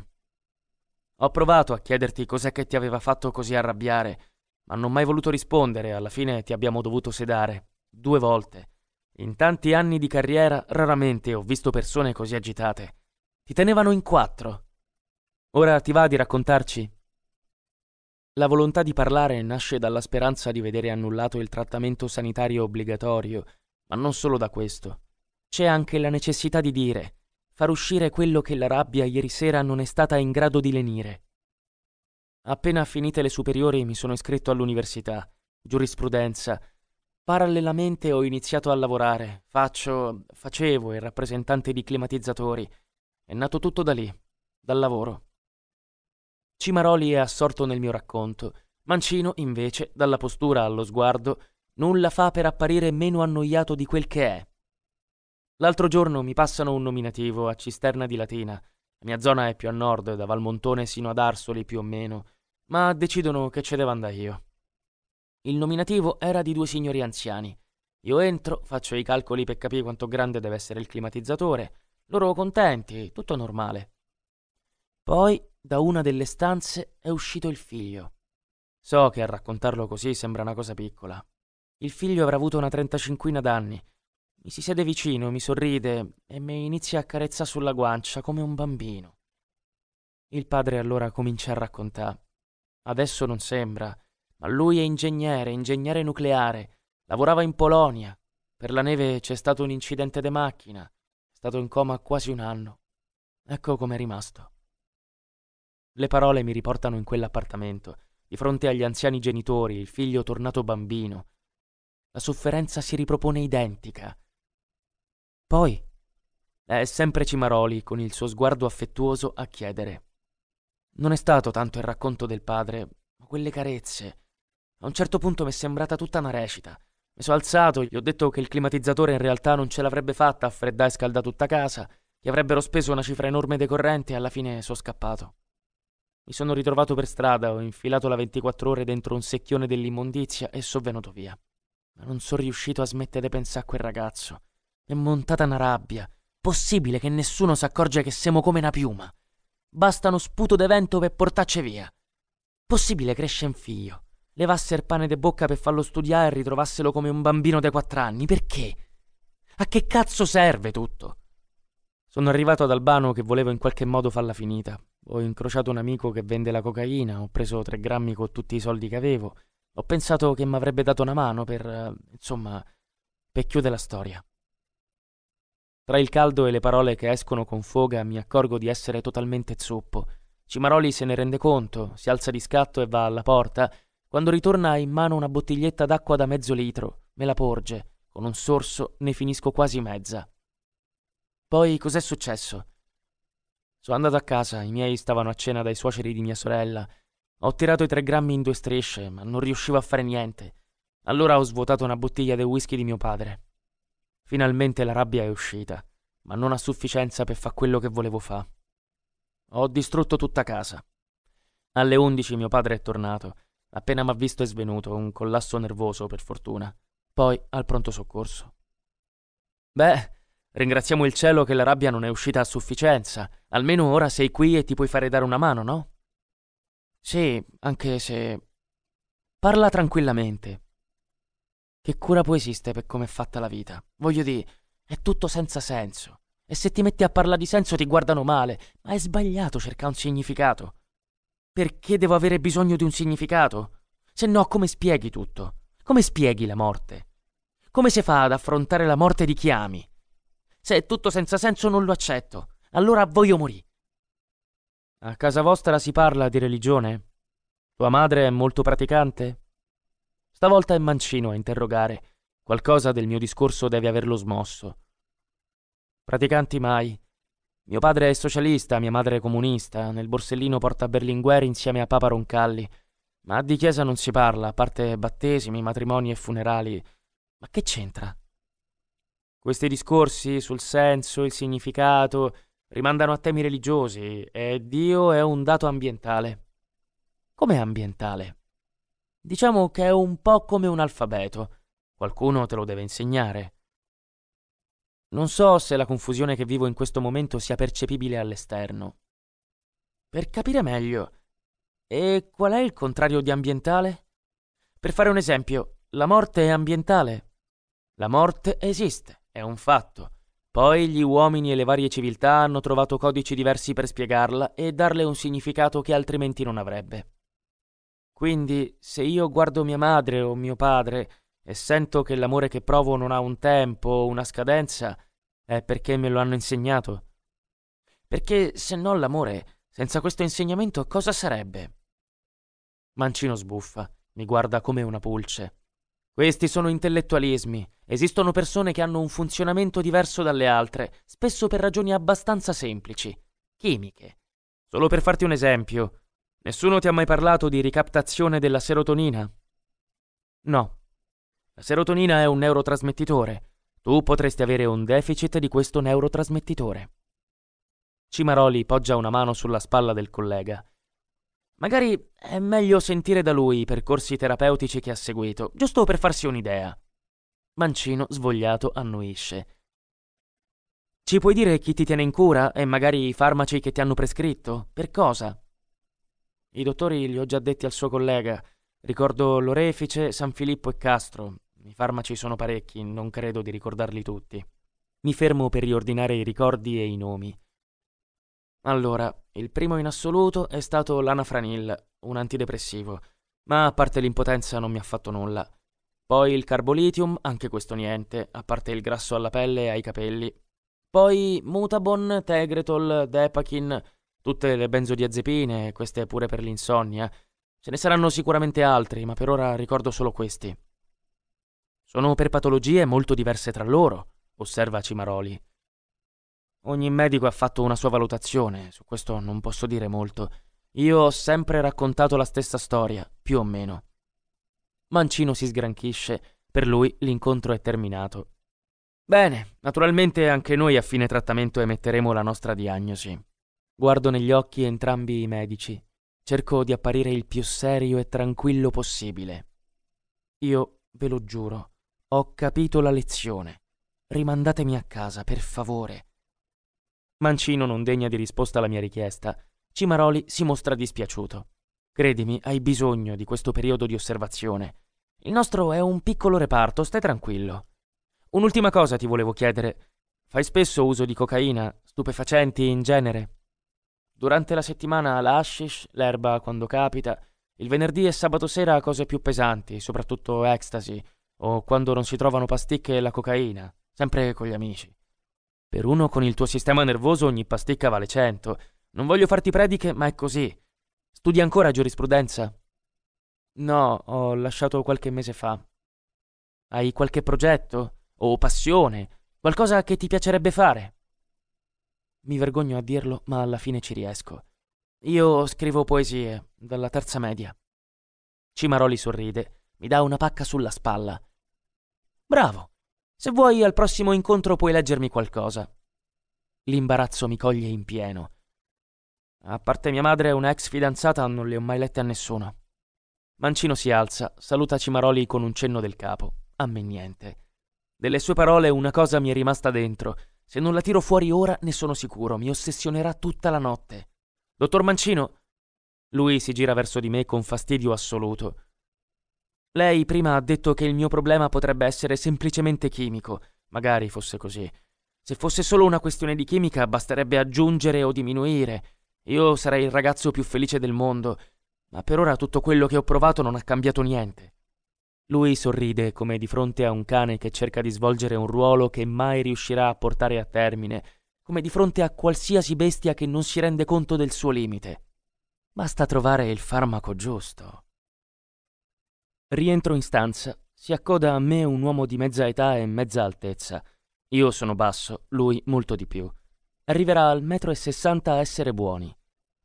S1: Ho provato a chiederti cos'è che ti aveva fatto così arrabbiare, ma non mai voluto rispondere, alla fine ti abbiamo dovuto sedare. Due volte. In tanti anni di carriera raramente ho visto persone così agitate. Ti tenevano in quattro. Ora ti va di raccontarci? La volontà di parlare nasce dalla speranza di vedere annullato il trattamento sanitario obbligatorio, ma non solo da questo. C'è anche la necessità di dire far uscire quello che la rabbia ieri sera non è stata in grado di lenire. Appena finite le superiori mi sono iscritto all'università, giurisprudenza. Parallelamente ho iniziato a lavorare, faccio, facevo il rappresentante di climatizzatori. È nato tutto da lì, dal lavoro. Cimaroli è assorto nel mio racconto. Mancino, invece, dalla postura allo sguardo, nulla fa per apparire meno annoiato di quel che è. L'altro giorno mi passano un nominativo a Cisterna di Latina. La mia zona è più a nord, da Valmontone sino ad Arsoli più o meno, ma decidono che ce devo andare io. Il nominativo era di due signori anziani. Io entro, faccio i calcoli per capire quanto grande deve essere il climatizzatore. Loro contenti, tutto normale. Poi, da una delle stanze è uscito il figlio. So che a raccontarlo così sembra una cosa piccola. Il figlio avrà avuto una trentacinquina d'anni mi si siede vicino, mi sorride e mi inizia a carezza sulla guancia come un bambino. Il padre allora comincia a raccontare. Adesso non sembra, ma lui è ingegnere, ingegnere nucleare, lavorava in Polonia. Per la neve c'è stato un incidente di macchina, è stato in coma quasi un anno. Ecco com'è rimasto. Le parole mi riportano in quell'appartamento, di fronte agli anziani genitori, il figlio tornato bambino. La sofferenza si ripropone identica poi è sempre Cimaroli con il suo sguardo affettuoso a chiedere. Non è stato tanto il racconto del padre, ma quelle carezze. A un certo punto mi è sembrata tutta una recita. Mi sono alzato, gli ho detto che il climatizzatore in realtà non ce l'avrebbe fatta a freddare e scaldare tutta casa, gli avrebbero speso una cifra enorme dei correnti e alla fine sono scappato. Mi sono ritrovato per strada, ho infilato la 24 ore dentro un secchione dell'immondizia e sono venuto via. Ma non sono riuscito a smettere di pensare a quel ragazzo. È montata una rabbia. Possibile che nessuno si accorge che siamo come una piuma. Basta uno sputo de vento per portarci via. Possibile cresce un figlio. Levasse il pane de bocca per farlo studiare e ritrovasselo come un bambino dei quattro anni. Perché? A che cazzo serve tutto? Sono arrivato ad Albano che volevo in qualche modo farla finita. Ho incrociato un amico che vende la cocaina, ho preso tre grammi con tutti i soldi che avevo. Ho pensato che mi avrebbe dato una mano per. Eh, insomma. per chiudere la storia. Tra il caldo e le parole che escono con foga mi accorgo di essere totalmente zoppo. Cimaroli se ne rende conto, si alza di scatto e va alla porta. Quando ritorna ha in mano una bottiglietta d'acqua da mezzo litro, me la porge. Con un sorso ne finisco quasi mezza. Poi cos'è successo? Sono andato a casa, i miei stavano a cena dai suoceri di mia sorella. Ho tirato i tre grammi in due strisce, ma non riuscivo a fare niente. Allora ho svuotato una bottiglia del whisky di mio padre. Finalmente la rabbia è uscita, ma non a sufficienza per fare quello che volevo fare. Ho distrutto tutta casa. Alle 11 mio padre è tornato. Appena m'ha visto è svenuto, un collasso nervoso per fortuna. Poi al pronto soccorso. Beh, ringraziamo il cielo che la rabbia non è uscita a sufficienza. Almeno ora sei qui e ti puoi fare dare una mano, no? Sì, anche se... Parla tranquillamente, che cura può esistere per come è fatta la vita? Voglio dire, è tutto senza senso. E se ti metti a parlare di senso ti guardano male, ma è sbagliato cercare un significato. Perché devo avere bisogno di un significato? Se no, come spieghi tutto? Come spieghi la morte? Come si fa ad affrontare la morte di chi ami? Se è tutto senza senso non lo accetto. Allora voglio morire. A casa vostra si parla di religione? Tua madre è molto praticante? Stavolta è Mancino a interrogare. Qualcosa del mio discorso deve averlo smosso. Praticanti mai. Mio padre è socialista, mia madre è comunista. Nel borsellino porta Berlinguer insieme a Papa Roncalli. Ma di chiesa non si parla, a parte battesimi, matrimoni e funerali. Ma che c'entra? Questi discorsi sul senso, il significato, rimandano a temi religiosi e Dio è un dato ambientale. Com'è ambientale? Diciamo che è un po' come un alfabeto. Qualcuno te lo deve insegnare. Non so se la confusione che vivo in questo momento sia percepibile all'esterno. Per capire meglio, e qual è il contrario di ambientale? Per fare un esempio, la morte è ambientale. La morte esiste, è un fatto. Poi gli uomini e le varie civiltà hanno trovato codici diversi per spiegarla e darle un significato che altrimenti non avrebbe. Quindi, se io guardo mia madre o mio padre e sento che l'amore che provo non ha un tempo o una scadenza, è perché me lo hanno insegnato. Perché se no l'amore, senza questo insegnamento, cosa sarebbe? Mancino sbuffa, mi guarda come una pulce. Questi sono intellettualismi. Esistono persone che hanno un funzionamento diverso dalle altre, spesso per ragioni abbastanza semplici, chimiche. Solo per farti un esempio, Nessuno ti ha mai parlato di ricaptazione della serotonina? No. La serotonina è un neurotrasmettitore. Tu potresti avere un deficit di questo neurotrasmettitore. Cimaroli poggia una mano sulla spalla del collega. Magari è meglio sentire da lui i percorsi terapeutici che ha seguito, giusto per farsi un'idea. Mancino, svogliato, annuisce. Ci puoi dire chi ti tiene in cura e magari i farmaci che ti hanno prescritto? Per cosa? I dottori li ho già detti al suo collega. Ricordo l'orefice, San Filippo e Castro. I farmaci sono parecchi, non credo di ricordarli tutti. Mi fermo per riordinare i ricordi e i nomi. Allora, il primo in assoluto è stato l'anafranil, un antidepressivo, ma a parte l'impotenza non mi ha fatto nulla. Poi il carbolitium, anche questo niente, a parte il grasso alla pelle e ai capelli. Poi mutabon, tegretol, depachin, Tutte le benzodiazepine, queste pure per l'insonnia. Ce ne saranno sicuramente altri, ma per ora ricordo solo questi. Sono per patologie molto diverse tra loro, osserva Cimaroli. Ogni medico ha fatto una sua valutazione, su questo non posso dire molto. Io ho sempre raccontato la stessa storia, più o meno. Mancino si sgranchisce, per lui l'incontro è terminato. Bene, naturalmente anche noi a fine trattamento emetteremo la nostra diagnosi. Guardo negli occhi entrambi i medici. Cerco di apparire il più serio e tranquillo possibile. Io, ve lo giuro, ho capito la lezione. Rimandatemi a casa, per favore. Mancino non degna di risposta alla mia richiesta. Cimaroli si mostra dispiaciuto. Credimi, hai bisogno di questo periodo di osservazione. Il nostro è un piccolo reparto, stai tranquillo. Un'ultima cosa ti volevo chiedere. Fai spesso uso di cocaina, stupefacenti in genere? Durante la settimana la l'erba quando capita, il venerdì e sabato sera cose più pesanti, soprattutto ecstasy, o quando non si trovano pasticche e la cocaina, sempre con gli amici. Per uno con il tuo sistema nervoso ogni pasticca vale 100. Non voglio farti prediche, ma è così. Studi ancora giurisprudenza? No, ho lasciato qualche mese fa. Hai qualche progetto? O passione? Qualcosa che ti piacerebbe fare? Mi vergogno a dirlo, ma alla fine ci riesco. Io scrivo poesie, dalla terza media. Cimaroli sorride, mi dà una pacca sulla spalla. Bravo! Se vuoi al prossimo incontro puoi leggermi qualcosa. L'imbarazzo mi coglie in pieno. A parte mia madre e una ex fidanzata non le ho mai lette a nessuno. Mancino si alza, saluta Cimaroli con un cenno del capo. A me niente. Delle sue parole una cosa mi è rimasta dentro, se non la tiro fuori ora, ne sono sicuro, mi ossessionerà tutta la notte. Dottor Mancino? Lui si gira verso di me con fastidio assoluto. Lei prima ha detto che il mio problema potrebbe essere semplicemente chimico, magari fosse così. Se fosse solo una questione di chimica basterebbe aggiungere o diminuire. Io sarei il ragazzo più felice del mondo, ma per ora tutto quello che ho provato non ha cambiato niente. Lui sorride come di fronte a un cane che cerca di svolgere un ruolo che mai riuscirà a portare a termine, come di fronte a qualsiasi bestia che non si rende conto del suo limite. Basta trovare il farmaco giusto. Rientro in stanza, si accoda a me un uomo di mezza età e mezza altezza. Io sono basso, lui molto di più. Arriverà al metro e sessanta a essere buoni.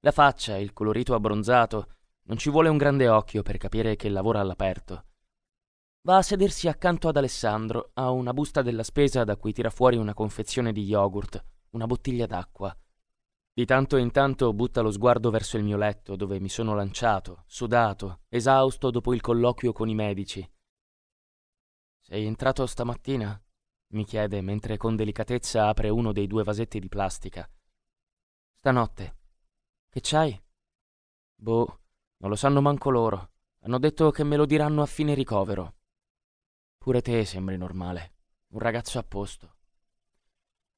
S1: La faccia, il colorito abbronzato, non ci vuole un grande occhio per capire che lavora all'aperto. Va a sedersi accanto ad Alessandro, ha una busta della spesa da cui tira fuori una confezione di yogurt, una bottiglia d'acqua. Di tanto in tanto butta lo sguardo verso il mio letto, dove mi sono lanciato, sudato, esausto dopo il colloquio con i medici. Sei entrato stamattina? mi chiede mentre con delicatezza apre uno dei due vasetti di plastica. Stanotte. Che c'hai? Boh, non lo sanno manco loro. Hanno detto che me lo diranno a fine ricovero. Pure te sembri normale. Un ragazzo a posto.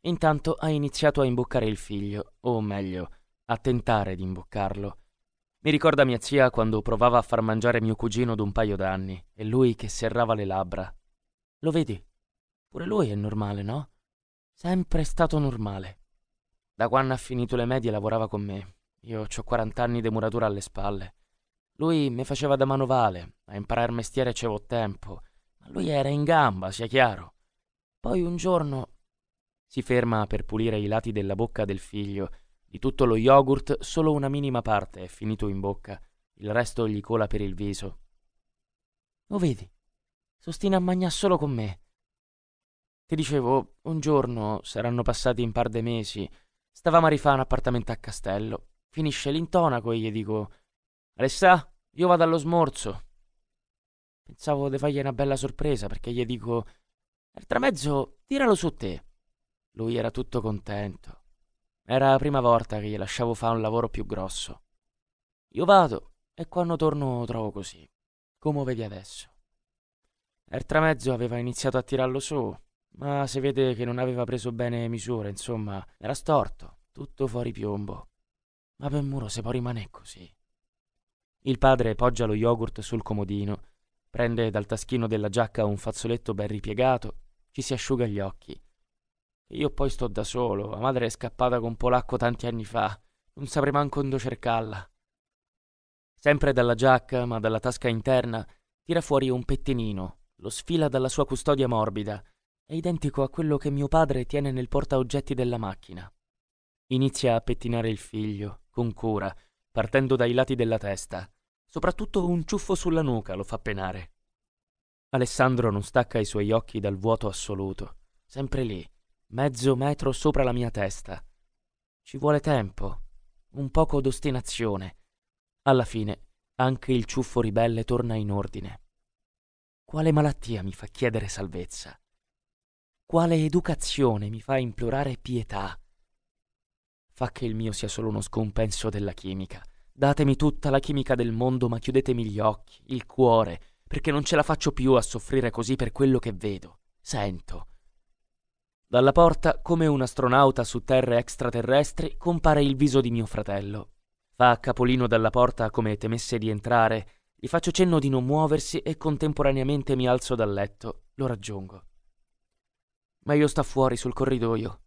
S1: Intanto ha iniziato a imboccare il figlio, o meglio, a tentare di imboccarlo. Mi ricorda mia zia quando provava a far mangiare mio cugino d'un paio d'anni e lui che serrava le labbra. Lo vedi? Pure lui è normale, no? Sempre stato normale. Da quando ha finito le medie lavorava con me. Io ho 40 anni di muratura alle spalle. Lui mi faceva da manovale, a imparare il mestiere c'avevo tempo. Lui era in gamba, sia chiaro. Poi un giorno si ferma per pulire i lati della bocca del figlio. Di tutto lo yogurt solo una minima parte è finito in bocca, il resto gli cola per il viso. Lo vedi? Sostina a magna solo con me. Ti dicevo, un giorno, saranno passati un par de mesi, stavamo a rifare un appartamento a Castello. Finisce l'intonaco e gli dico: Alessà, io vado allo smorzo. Pensavo di fargli una bella sorpresa perché gli dico: Il tramezzo, tiralo su te. Lui era tutto contento. Era la prima volta che gli lasciavo fare un lavoro più grosso. Io vado e quando torno trovo così, come vedi adesso. Il tramezzo aveva iniziato a tirarlo su, ma si vede che non aveva preso bene misure, insomma, era storto, tutto fuori piombo. Ma per muro se può rimanere così. Il padre poggia lo yogurt sul comodino Prende dal taschino della giacca un fazzoletto ben ripiegato, ci si asciuga gli occhi. Io poi sto da solo, la madre è scappata con Polacco tanti anni fa, non saprei manco onde cercarla. Sempre dalla giacca, ma dalla tasca interna, tira fuori un pettinino, lo sfila dalla sua custodia morbida, è identico a quello che mio padre tiene nel portaoggetti della macchina. Inizia a pettinare il figlio, con cura, partendo dai lati della testa. Soprattutto un ciuffo sulla nuca lo fa penare. Alessandro non stacca i suoi occhi dal vuoto assoluto, sempre lì, mezzo metro sopra la mia testa. Ci vuole tempo, un poco d'ostinazione. Alla fine anche il ciuffo ribelle torna in ordine. Quale malattia mi fa chiedere salvezza? Quale educazione mi fa implorare pietà? Fa che il mio sia solo uno scompenso della chimica, Datemi tutta la chimica del mondo, ma chiudetemi gli occhi, il cuore, perché non ce la faccio più a soffrire così per quello che vedo, sento. Dalla porta, come un astronauta su terre extraterrestri, compare il viso di mio fratello. Fa capolino dalla porta come temesse di entrare, gli faccio cenno di non muoversi e contemporaneamente mi alzo dal letto, lo raggiungo. Ma io sta fuori sul corridoio.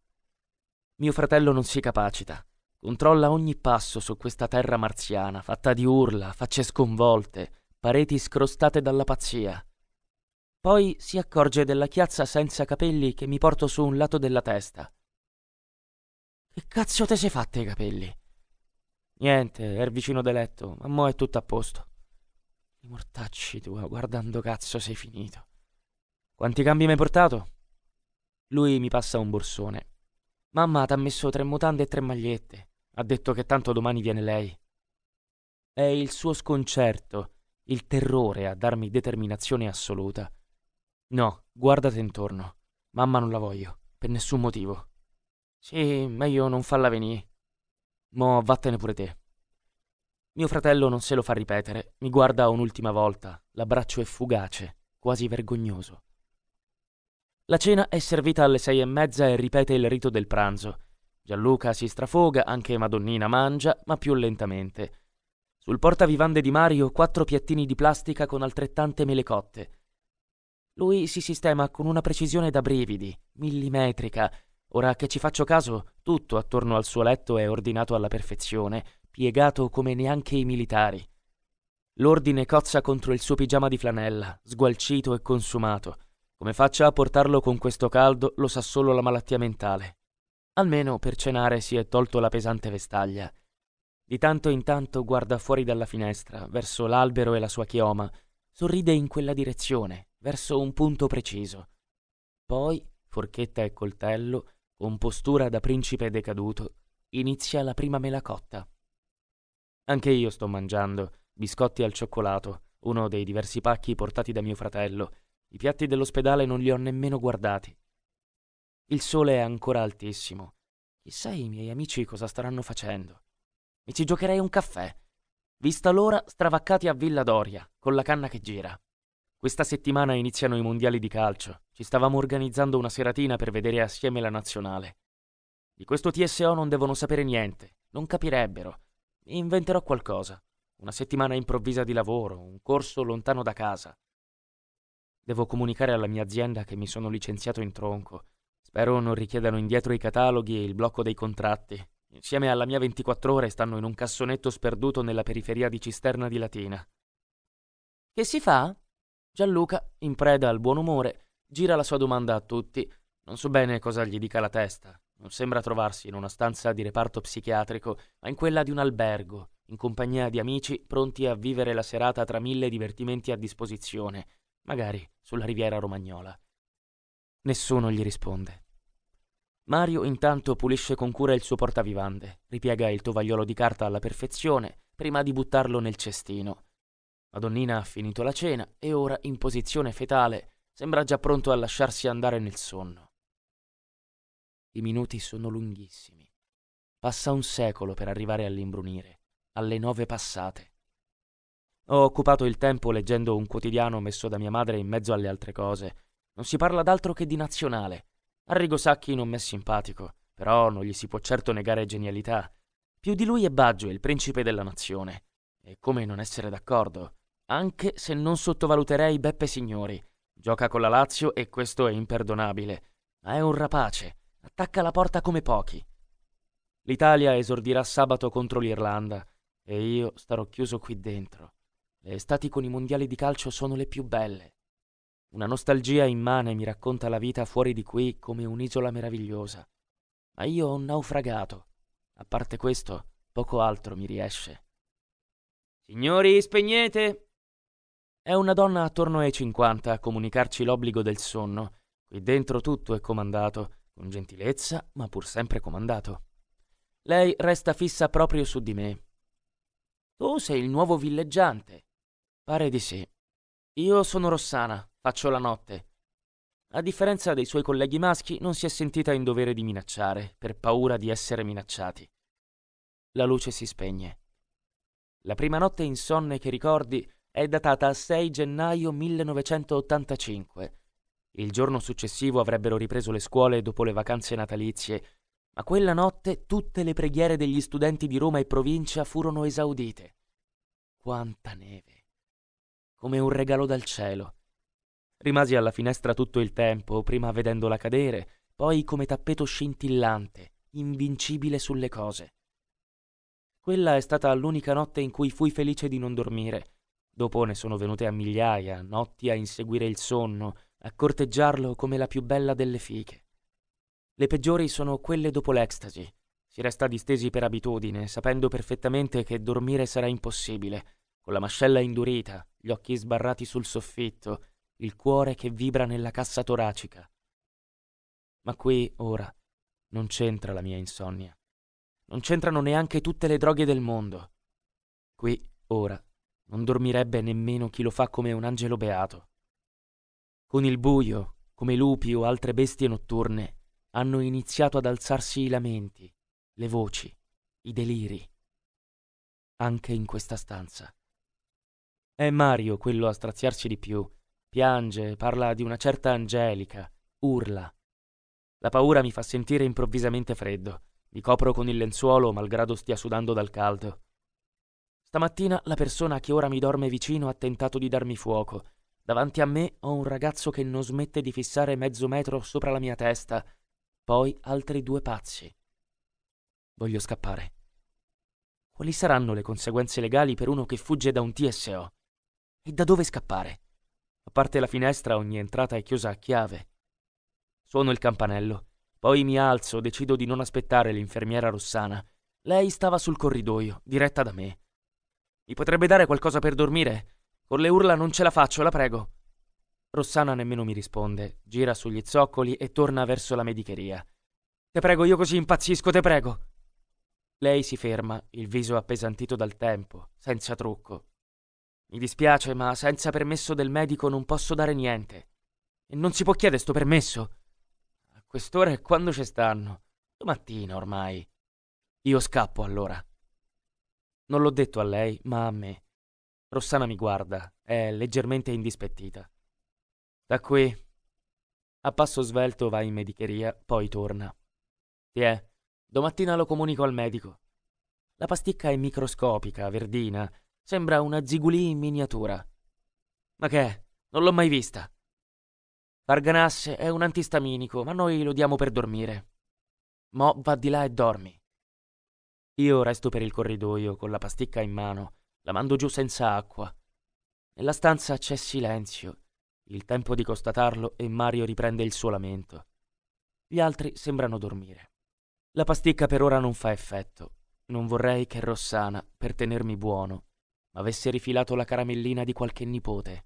S1: Mio fratello non si capacita. Controlla ogni passo su questa terra marziana, fatta di urla, facce sconvolte, pareti scrostate dalla pazzia. Poi si accorge della chiazza senza capelli che mi porto su un lato della testa. Che cazzo te sei fatta i capelli? Niente, er vicino de letto, ma mo' è tutto a posto. I mortacci tua, guardando cazzo sei finito. Quanti cambi mi hai portato? Lui mi passa un borsone. Mamma t'ha messo tre mutande e tre magliette. Ha detto che tanto domani viene lei. È il suo sconcerto, il terrore a darmi determinazione assoluta. No, guardate intorno. Mamma non la voglio, per nessun motivo. Sì, meglio non farla venire. Mo vattene pure te. Mio fratello non se lo fa ripetere, mi guarda un'ultima volta, l'abbraccio è fugace, quasi vergognoso. La cena è servita alle sei e mezza e ripete il rito del pranzo. Gianluca si strafoga, anche Madonnina mangia, ma più lentamente. Sul portavivande di Mario quattro piattini di plastica con altrettante mele cotte. Lui si sistema con una precisione da brividi, millimetrica. Ora che ci faccio caso, tutto attorno al suo letto è ordinato alla perfezione, piegato come neanche i militari. L'ordine cozza contro il suo pigiama di flanella, sgualcito e consumato. Come faccia a portarlo con questo caldo lo sa solo la malattia mentale. Almeno per cenare si è tolto la pesante vestaglia. Di tanto in tanto guarda fuori dalla finestra, verso l'albero e la sua chioma, sorride in quella direzione, verso un punto preciso. Poi, forchetta e coltello, con postura da principe decaduto, inizia la prima mela cotta. Anche io sto mangiando, biscotti al cioccolato, uno dei diversi pacchi portati da mio fratello. I piatti dell'ospedale non li ho nemmeno guardati. Il sole è ancora altissimo. Chissà i miei amici cosa staranno facendo. Mi ci giocherei un caffè. Vista l'ora, stravaccati a Villa Doria, con la canna che gira. Questa settimana iniziano i mondiali di calcio. Ci stavamo organizzando una seratina per vedere assieme la nazionale. Di questo TSO non devono sapere niente, non capirebbero. Mi inventerò qualcosa. Una settimana improvvisa di lavoro, un corso lontano da casa. Devo comunicare alla mia azienda che mi sono licenziato in tronco Spero non richiedano indietro i cataloghi e il blocco dei contratti. Insieme alla mia 24 ore stanno in un cassonetto sperduto nella periferia di Cisterna di Latina. Che si fa? Gianluca, in preda al buon umore, gira la sua domanda a tutti. Non so bene cosa gli dica la testa. Non sembra trovarsi in una stanza di reparto psichiatrico, ma in quella di un albergo, in compagnia di amici pronti a vivere la serata tra mille divertimenti a disposizione, magari sulla riviera romagnola. Nessuno gli risponde. Mario intanto pulisce con cura il suo portavivande, ripiega il tovagliolo di carta alla perfezione prima di buttarlo nel cestino. La donnina ha finito la cena e ora, in posizione fetale, sembra già pronto a lasciarsi andare nel sonno. I minuti sono lunghissimi. Passa un secolo per arrivare all'imbrunire, alle nove passate. Ho occupato il tempo leggendo un quotidiano messo da mia madre in mezzo alle altre cose, non si parla d'altro che di nazionale. Arrigo Sacchi non m'è simpatico, però non gli si può certo negare genialità. Più di lui è Baggio, il principe della nazione. E come non essere d'accordo? Anche se non sottovaluterei Beppe Signori. Gioca con la Lazio e questo è imperdonabile. Ma è un rapace. Attacca la porta come pochi. L'Italia esordirà sabato contro l'Irlanda e io starò chiuso qui dentro. Le estati con i mondiali di calcio sono le più belle. Una nostalgia immane mi racconta la vita fuori di qui come un'isola meravigliosa. Ma io ho naufragato. A parte questo, poco altro mi riesce. Signori, spegnete! È una donna attorno ai 50 a comunicarci l'obbligo del sonno. Qui dentro tutto è comandato, con gentilezza, ma pur sempre comandato. Lei resta fissa proprio su di me. Tu sei il nuovo villeggiante. Pare di sì. Io sono Rossana, faccio la notte. A differenza dei suoi colleghi maschi, non si è sentita in dovere di minacciare, per paura di essere minacciati. La luce si spegne. La prima notte insonne che ricordi è datata 6 gennaio 1985. Il giorno successivo avrebbero ripreso le scuole dopo le vacanze natalizie, ma quella notte tutte le preghiere degli studenti di Roma e provincia furono esaudite. Quanta neve! Come un regalo dal cielo. Rimasi alla finestra tutto il tempo, prima vedendola cadere, poi come tappeto scintillante, invincibile sulle cose. Quella è stata l'unica notte in cui fui felice di non dormire. Dopo ne sono venute a migliaia, notti a inseguire il sonno, a corteggiarlo come la più bella delle fiche. Le peggiori sono quelle dopo l'ecstasy. Si resta distesi per abitudine, sapendo perfettamente che dormire sarà impossibile, con la mascella indurita, gli occhi sbarrati sul soffitto, il cuore che vibra nella cassa toracica. Ma qui, ora, non c'entra la mia insonnia. Non c'entrano neanche tutte le droghe del mondo. Qui, ora, non dormirebbe nemmeno chi lo fa come un angelo beato. Con il buio, come lupi o altre bestie notturne, hanno iniziato ad alzarsi i lamenti, le voci, i deliri. Anche in questa stanza. È Mario quello a straziarsi di più Piange, parla di una certa Angelica, urla. La paura mi fa sentire improvvisamente freddo. Mi copro con il lenzuolo malgrado stia sudando dal caldo. Stamattina la persona che ora mi dorme vicino ha tentato di darmi fuoco. Davanti a me ho un ragazzo che non smette di fissare mezzo metro sopra la mia testa, poi altri due pazzi. Voglio scappare. Quali saranno le conseguenze legali per uno che fugge da un TSO? E da dove scappare? A parte la finestra, ogni entrata è chiusa a chiave. Suono il campanello. Poi mi alzo, decido di non aspettare l'infermiera Rossana. Lei stava sul corridoio, diretta da me. Mi potrebbe dare qualcosa per dormire? Con le urla non ce la faccio, la prego. Rossana nemmeno mi risponde, gira sugli zoccoli e torna verso la medicheria. Te prego, io così impazzisco, te prego. Lei si ferma, il viso appesantito dal tempo, senza trucco, mi dispiace, ma senza permesso del medico non posso dare niente. E non si può chiedere sto permesso. A quest'ora è quando ci stanno. Domattina ormai. Io scappo allora. Non l'ho detto a lei, ma a me. Rossana mi guarda, è leggermente indispettita. Da qui. A passo svelto va in medicheria, poi torna. Tiè, domattina lo comunico al medico. La pasticca è microscopica, verdina, Sembra una zigulì in miniatura. Ma che è? Non l'ho mai vista. Arganasse è un antistaminico, ma noi lo diamo per dormire. Mo va di là e dormi. Io resto per il corridoio con la pasticca in mano, la mando giù senza acqua. Nella stanza c'è silenzio. Il tempo di constatarlo e Mario riprende il suo lamento. Gli altri sembrano dormire. La pasticca per ora non fa effetto. Non vorrei che Rossana, per tenermi buono, avesse rifilato la caramellina di qualche nipote.